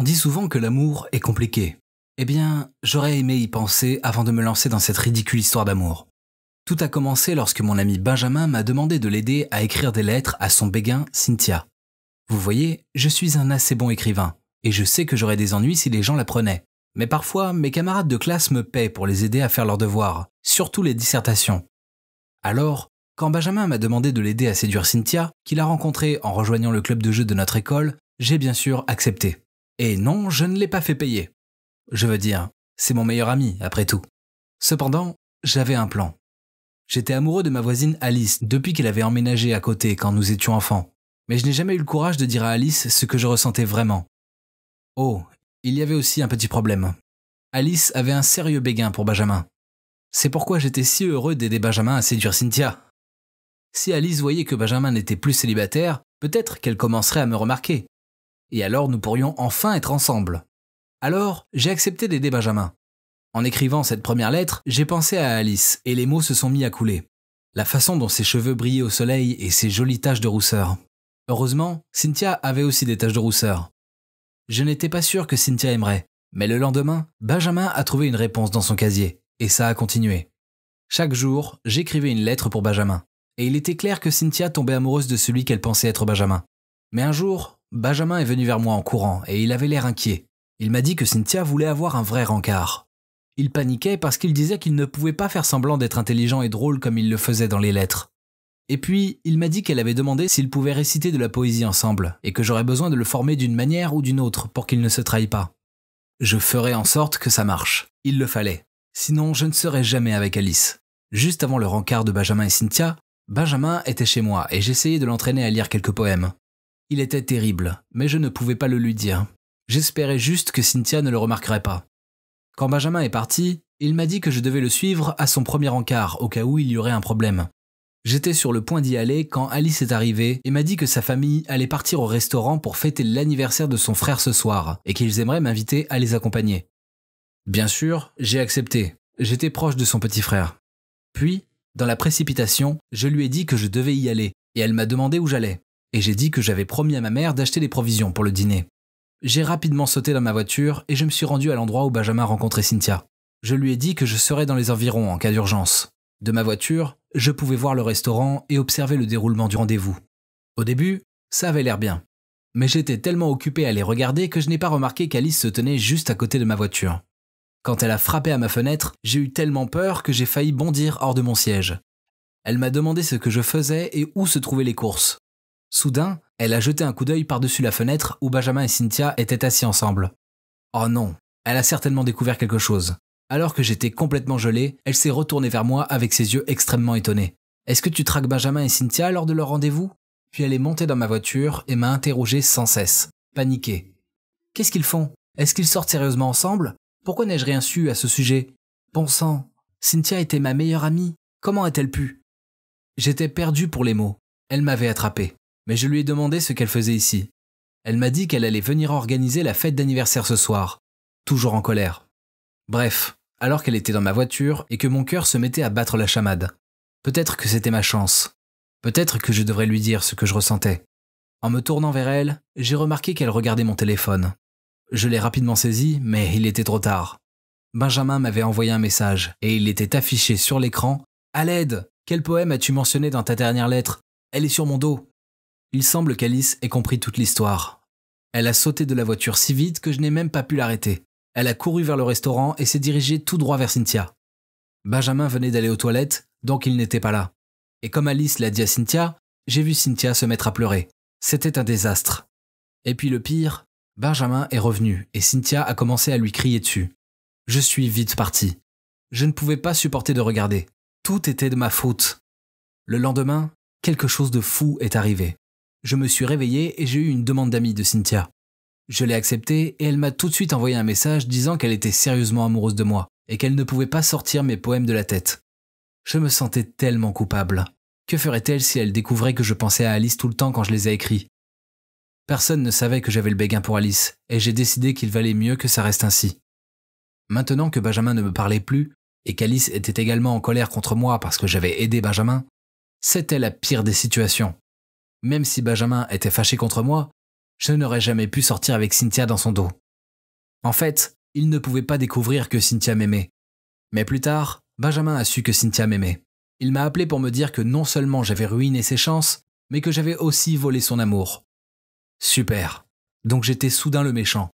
On dit souvent que l'amour est compliqué. Eh bien, j'aurais aimé y penser avant de me lancer dans cette ridicule histoire d'amour. Tout a commencé lorsque mon ami Benjamin m'a demandé de l'aider à écrire des lettres à son béguin Cynthia. Vous voyez, je suis un assez bon écrivain, et je sais que j'aurais des ennuis si les gens l'apprenaient. Mais parfois, mes camarades de classe me paient pour les aider à faire leurs devoirs, surtout les dissertations. Alors, quand Benjamin m'a demandé de l'aider à séduire Cynthia, qu'il a rencontrée en rejoignant le club de jeu de notre école, j'ai bien sûr accepté. Et non, je ne l'ai pas fait payer. Je veux dire, c'est mon meilleur ami, après tout. Cependant, j'avais un plan. J'étais amoureux de ma voisine Alice depuis qu'elle avait emménagé à côté quand nous étions enfants, mais je n'ai jamais eu le courage de dire à Alice ce que je ressentais vraiment. Oh, il y avait aussi un petit problème. Alice avait un sérieux béguin pour Benjamin. C'est pourquoi j'étais si heureux d'aider Benjamin à séduire Cynthia. Si Alice voyait que Benjamin n'était plus célibataire, peut-être qu'elle commencerait à me remarquer et alors nous pourrions enfin être ensemble. Alors, j'ai accepté d'aider Benjamin. En écrivant cette première lettre, j'ai pensé à Alice, et les mots se sont mis à couler. La façon dont ses cheveux brillaient au soleil et ses jolies taches de rousseur. Heureusement, Cynthia avait aussi des taches de rousseur. Je n'étais pas sûr que Cynthia aimerait, mais le lendemain, Benjamin a trouvé une réponse dans son casier, et ça a continué. Chaque jour, j'écrivais une lettre pour Benjamin, et il était clair que Cynthia tombait amoureuse de celui qu'elle pensait être Benjamin. Mais un jour, Benjamin est venu vers moi en courant et il avait l'air inquiet. Il m'a dit que Cynthia voulait avoir un vrai rencard. Il paniquait parce qu'il disait qu'il ne pouvait pas faire semblant d'être intelligent et drôle comme il le faisait dans les lettres. Et puis, il m'a dit qu'elle avait demandé s'il pouvait réciter de la poésie ensemble et que j'aurais besoin de le former d'une manière ou d'une autre pour qu'il ne se trahisse pas. Je ferai en sorte que ça marche. Il le fallait. Sinon, je ne serai jamais avec Alice. Juste avant le rencard de Benjamin et Cynthia, Benjamin était chez moi et j'essayais de l'entraîner à lire quelques poèmes. Il était terrible, mais je ne pouvais pas le lui dire. J'espérais juste que Cynthia ne le remarquerait pas. Quand Benjamin est parti, il m'a dit que je devais le suivre à son premier encart au cas où il y aurait un problème. J'étais sur le point d'y aller quand Alice est arrivée et m'a dit que sa famille allait partir au restaurant pour fêter l'anniversaire de son frère ce soir et qu'ils aimeraient m'inviter à les accompagner. Bien sûr, j'ai accepté. J'étais proche de son petit frère. Puis, dans la précipitation, je lui ai dit que je devais y aller et elle m'a demandé où j'allais et j'ai dit que j'avais promis à ma mère d'acheter les provisions pour le dîner. J'ai rapidement sauté dans ma voiture et je me suis rendu à l'endroit où Benjamin rencontrait Cynthia. Je lui ai dit que je serais dans les environs en cas d'urgence. De ma voiture, je pouvais voir le restaurant et observer le déroulement du rendez-vous. Au début, ça avait l'air bien. Mais j'étais tellement occupé à les regarder que je n'ai pas remarqué qu'Alice se tenait juste à côté de ma voiture. Quand elle a frappé à ma fenêtre, j'ai eu tellement peur que j'ai failli bondir hors de mon siège. Elle m'a demandé ce que je faisais et où se trouvaient les courses. Soudain, elle a jeté un coup d'œil par-dessus la fenêtre où Benjamin et Cynthia étaient assis ensemble. Oh non, elle a certainement découvert quelque chose. Alors que j'étais complètement gelé, elle s'est retournée vers moi avec ses yeux extrêmement étonnés. Est-ce que tu traques Benjamin et Cynthia lors de leur rendez-vous Puis elle est montée dans ma voiture et m'a interrogé sans cesse, paniquée. Qu'est-ce qu'ils font Est-ce qu'ils sortent sérieusement ensemble Pourquoi n'ai-je rien su à ce sujet Bon sang, Cynthia était ma meilleure amie. Comment a-t-elle pu J'étais perdu pour les mots. Elle m'avait attrapé mais je lui ai demandé ce qu'elle faisait ici. Elle m'a dit qu'elle allait venir organiser la fête d'anniversaire ce soir, toujours en colère. Bref, alors qu'elle était dans ma voiture et que mon cœur se mettait à battre la chamade. Peut-être que c'était ma chance. Peut-être que je devrais lui dire ce que je ressentais. En me tournant vers elle, j'ai remarqué qu'elle regardait mon téléphone. Je l'ai rapidement saisi, mais il était trop tard. Benjamin m'avait envoyé un message et il était affiché sur l'écran À l'aide Quel poème as-tu mentionné dans ta dernière lettre Elle est sur mon dos il semble qu'Alice ait compris toute l'histoire. Elle a sauté de la voiture si vite que je n'ai même pas pu l'arrêter. Elle a couru vers le restaurant et s'est dirigée tout droit vers Cynthia. Benjamin venait d'aller aux toilettes, donc il n'était pas là. Et comme Alice l'a dit à Cynthia, j'ai vu Cynthia se mettre à pleurer. C'était un désastre. Et puis le pire, Benjamin est revenu et Cynthia a commencé à lui crier dessus. Je suis vite parti. Je ne pouvais pas supporter de regarder. Tout était de ma faute. Le lendemain, quelque chose de fou est arrivé. Je me suis réveillé et j'ai eu une demande d'amie de Cynthia. Je l'ai acceptée et elle m'a tout de suite envoyé un message disant qu'elle était sérieusement amoureuse de moi et qu'elle ne pouvait pas sortir mes poèmes de la tête. Je me sentais tellement coupable. Que ferait-elle si elle découvrait que je pensais à Alice tout le temps quand je les ai écrits Personne ne savait que j'avais le béguin pour Alice, et j'ai décidé qu'il valait mieux que ça reste ainsi. Maintenant que Benjamin ne me parlait plus, et qu'Alice était également en colère contre moi parce que j'avais aidé Benjamin, c'était la pire des situations. Même si Benjamin était fâché contre moi, je n'aurais jamais pu sortir avec Cynthia dans son dos. En fait, il ne pouvait pas découvrir que Cynthia m'aimait. Mais plus tard, Benjamin a su que Cynthia m'aimait. Il m'a appelé pour me dire que non seulement j'avais ruiné ses chances, mais que j'avais aussi volé son amour. Super. Donc j'étais soudain le méchant.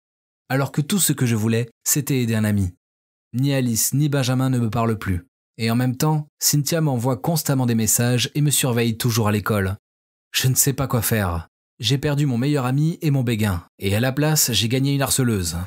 Alors que tout ce que je voulais, c'était aider un ami. Ni Alice ni Benjamin ne me parlent plus. Et en même temps, Cynthia m'envoie constamment des messages et me surveille toujours à l'école, je ne sais pas quoi faire. J'ai perdu mon meilleur ami et mon béguin, et à la place, j'ai gagné une harceleuse.